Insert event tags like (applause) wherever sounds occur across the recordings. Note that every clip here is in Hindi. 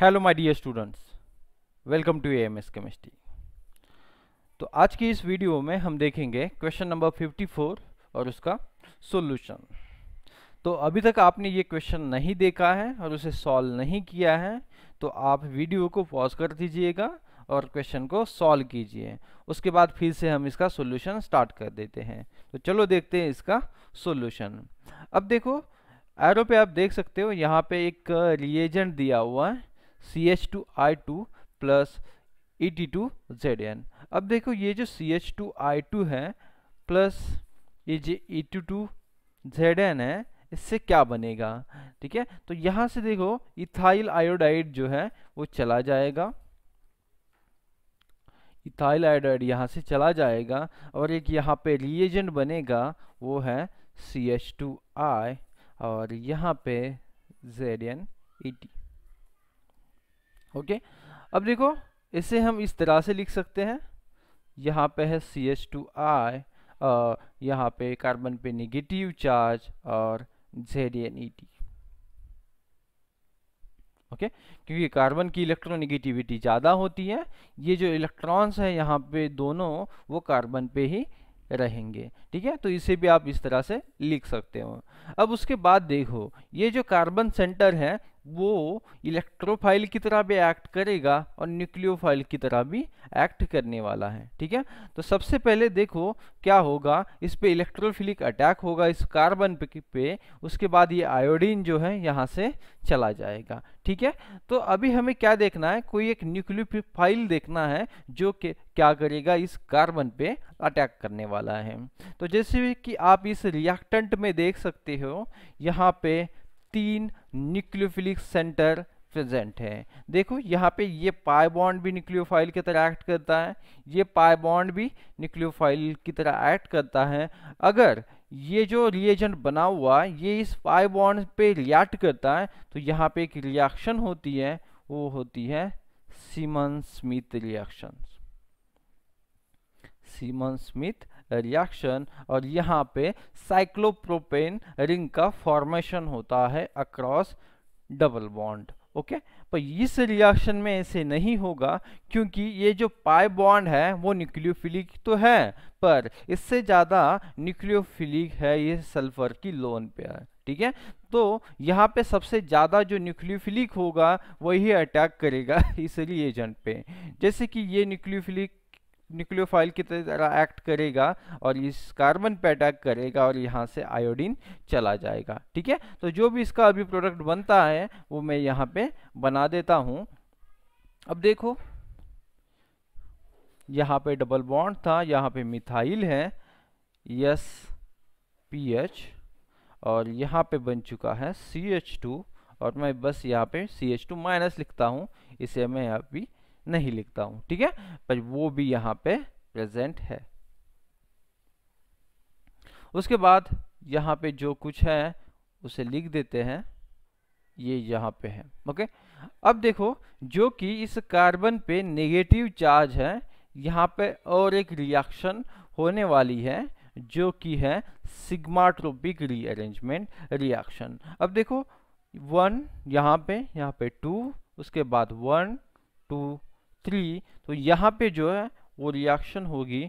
hello my dear students welcome to AMS chemistry तो आज की इस वीडियो में हम देखेंगे क्वेश्चन नंबर 54 और उसका सॉल्यूशन तो अभी तक आपने ये क्वेश्चन नहीं देखा है और उसे सॉल्व नहीं किया है तो आप वीडियो को पॉज कर दीजिएगा और क्वेश्चन को सॉल्व कीजिए उसके बाद फिर से हम इसका सोल्यूशन स्टार्ट कर देते हैं तो चलो देखते हैं इसका सोल्यूशन अब देखो एरो पे आप देख सकते हो यहाँ पे एक रिएजेंट दिया हुआ है C H two I two plus E T two Z N अब देखो ये जो C H two I two है प्लस ये जो E two two Z N है इससे क्या बनेगा ठीक है तो यहाँ से देखो इथाइल आयोडाइड जो है वो चला जाएगा इथाइल आयोडाइड यहाँ से चला जाएगा और एक यहाँ पे रिएजेंट बनेगा वो है सी एच टू आई और यहाँ पे Z N E T okay अब देखो इसे हम इस तरह से लिख सकते हैं यहाँ पे है सी एच टू आई यहाँ पे कार्बन पे निगेटिव चार्ज और Z N E T okay क्योंकि कार्बन की इलेक्ट्रोनिगेटिविटी ज़्यादा होती है ये जो इलेक्ट्रॉन्स हैं यहाँ पे दोनों वो कार्बन पे ही रहेंगे ठीक है तो इसे भी आप इस तरह से लिख सकते हो अब उसके बाद देखो ये जो कार्बन सेंटर है वो इलेक्ट्रोफाइल की तरह भी एक्ट करेगा और न्यूक्लियोफाइल की तरह भी एक्ट करने वाला है ठीक है तो सबसे पहले देखो क्या होगा इस पे इलेक्ट्रोफिलिक अटैक होगा इस कार्बन पे, पे उसके बाद ये आयोडीन जो है यहाँ से चला जाएगा ठीक है तो अभी हमें क्या देखना है कोई एक न्यूक्लियोफाइल देखना है जो के क्या करेगा इस कार्बन पे अटैक करने वाला है तो जैसे कि आप इस रिएक्टेंट में देख सकते हो यहाँ पे तीन न्यूक्लियोफिलिक सेंटर प्रेजेंट है देखो यहाँ पे ये पाई बॉन्ड भी न्यूक्लियोफाइल की तरह एक्ट करता है ये पाई बॉन्ड भी न्यूक्लियोफाइल की तरह एक्ट करता है अगर ये जो रिएजेंट बना हुआ ये इस पाई बॉन्ड पे रिएक्ट करता है तो यहाँ पे एक रिएक्शन होती है वो होती है Simmons Smith reaction Simmons Smith reaction और यहाँ पे साइक्लोप्रोपेन रिंग का फॉर्मेशन होता है अक्रॉस डबल बॉन्ड ओके पर इस रिएक्शन में ऐसे नहीं होगा क्योंकि ये जो पाई बॉन्ड है वो न्यूक्लियोफिलिक तो है पर इससे ज़्यादा न्यूक्लियोफिलिक है ये सल्फर की लोन है ठीक है तो यहाँ पे सबसे ज़्यादा जो न्यूक्लियोफिलिक होगा वही अटैक करेगा (laughs) इस रिएजेंट पे जैसे कि ये न्यूक्लियोफिलिक न्यूक्लियोफाइल की तरह एक्ट करेगा और इस कार्बन पे अटैक करेगा और यहाँ से आयोडीन चला जाएगा ठीक है तो जो भी इसका अभी प्रोडक्ट बनता है वो मैं यहाँ पे बना देता हूँ अब देखो यहाँ पे डबल बॉन्ड था यहाँ पे मिथाइल है यस पी एच और यहाँ पे बन चुका है सी एच टू और मैं बस यहाँ पे सी एच टू माइनस लिखता हूँ इसे मैं अभी नहीं लिखता हूं ठीक है पर वो भी यहां पे प्रेजेंट है उसके बाद यहां पे जो कुछ है उसे लिख देते हैं ये यहां पे है ओके अब देखो जो कि इस कार्बन पे नेगेटिव चार्ज है यहां पे और एक रिएक्शन होने वाली है जो कि है सिग्माट्रोपिक रीअरेंजमेंट रिएक्शन अब देखो वन यहां पे यहां पे टू उसके बाद वन टू थ्री तो यहाँ पे जो है वो रिएक्शन होगी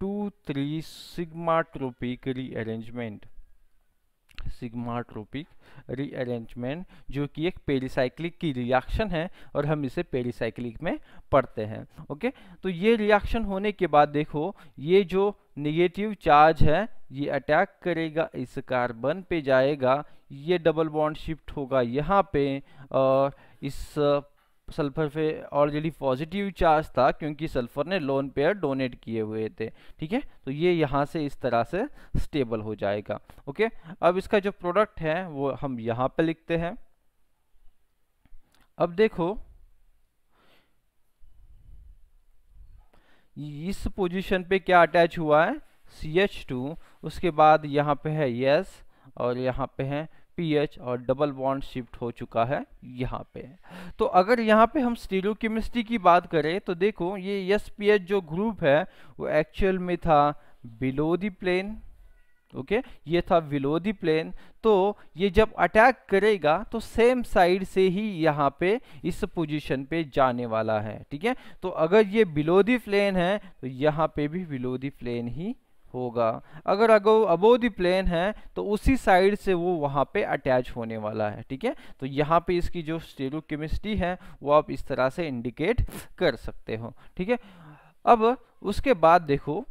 two three sigmatropic rearrangement sigmatropic rearrangement जो कि एक पेरिसाइक्लिक की रिएक्शन है और हम इसे पेरिसाइक्लिक में पढ़ते हैं ओके तो ये रिएक्शन होने के बाद देखो ये जो निगेटिव चार्ज है ये अटैक करेगा इस कार्बन पे जाएगा ये डबल बॉन्ड शिफ्ट होगा यहाँ पे और इस सल्फर पे ऑलरेडी पॉजिटिव चार्ज था क्योंकि सल्फर ने लोन पेयर डोनेट किए हुए थे ठीक है तो ये यहाँ से इस तरह से स्टेबल हो जाएगा ओके अब इसका जो प्रोडक्ट है वो हम यहाँ पे लिखते हैं अब देखो इस पोजीशन पे क्या अटैच हुआ है सी एच टू उसके बाद यहाँ पे है यस और यहाँ पे है पीएच और डबल बॉन्ड शिफ्ट हो चुका है यहाँ पे तो अगर यहाँ पे हम स्टीलो केमिस्ट्री की बात करें तो देखो ये यस पी एच जो ग्रुप है वो एक्चुअल में था बिलो दी प्लेन ओके ये था बिलो दी प्लेन तो ये जब अटैक करेगा तो सेम साइड से ही यहाँ पे इस पोजीशन पे जाने वाला है ठीक है तो अगर ये बिलो दी प्लेन है तो यहाँ पे भी बिलो दी प्लेन ही होगा अगर अगो अबो दी प्लेन है तो उसी साइड से वो वहाँ पे अटैच होने वाला है ठीक है तो यहाँ पे इसकी जो स्टेरोकेमिस्ट्री है वो आप इस तरह से इंडिकेट कर सकते हो ठीक है अब उसके बाद देखो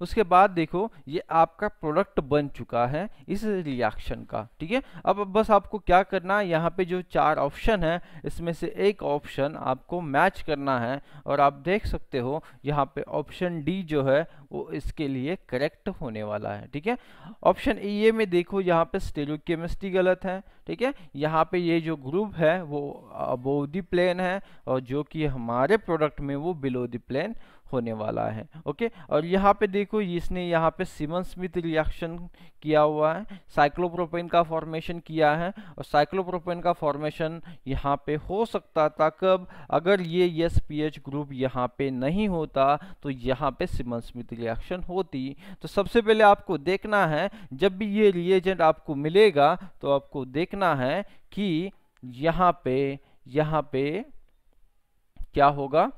उसके बाद देखो ये आपका प्रोडक्ट बन चुका है इस रिएक्शन का ठीक है अब बस आपको क्या करना है यहाँ पे जो चार ऑप्शन है इसमें से एक ऑप्शन आपको मैच करना है और आप देख सकते हो यहाँ पे ऑप्शन डी जो है वो इसके लिए करेक्ट होने वाला है ठीक है ऑप्शन ए में देखो यहाँ पे स्टेरियोकेमिस्ट्री गलत है ठीक है यहाँ पे ये जो ग्रुप है वो अबोव प्लेन है और जो कि हमारे प्रोडक्ट में वो बिलो द प्लेन होने वाला है ओके और यहाँ पे देखो इसने यहाँ पे सिमन स्मिथ रिएक्शन किया हुआ है साइक्लोप्रोपेन का फॉर्मेशन किया है और साइक्लोप्रोपेन का फॉर्मेशन यहाँ पे हो सकता था कब अगर ये यस पी ग्रुप यहाँ पे नहीं होता तो यहाँ पे सिमन स्मिथ रिएक्शन होती तो सबसे पहले आपको देखना है जब भी ये रिएजेंट आपको मिलेगा तो आपको देखना है कि यहाँ पे यहाँ पे क्या होगा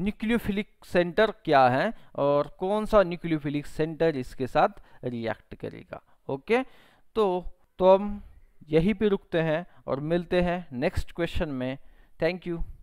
न्यूक्लियोफिलिक सेंटर क्या है और कौन सा न्यूक्लियोफिलिक सेंटर इसके साथ रिएक्ट करेगा ओके तो तो हम यहीं पे रुकते हैं और मिलते हैं नेक्स्ट क्वेश्चन में थैंक यू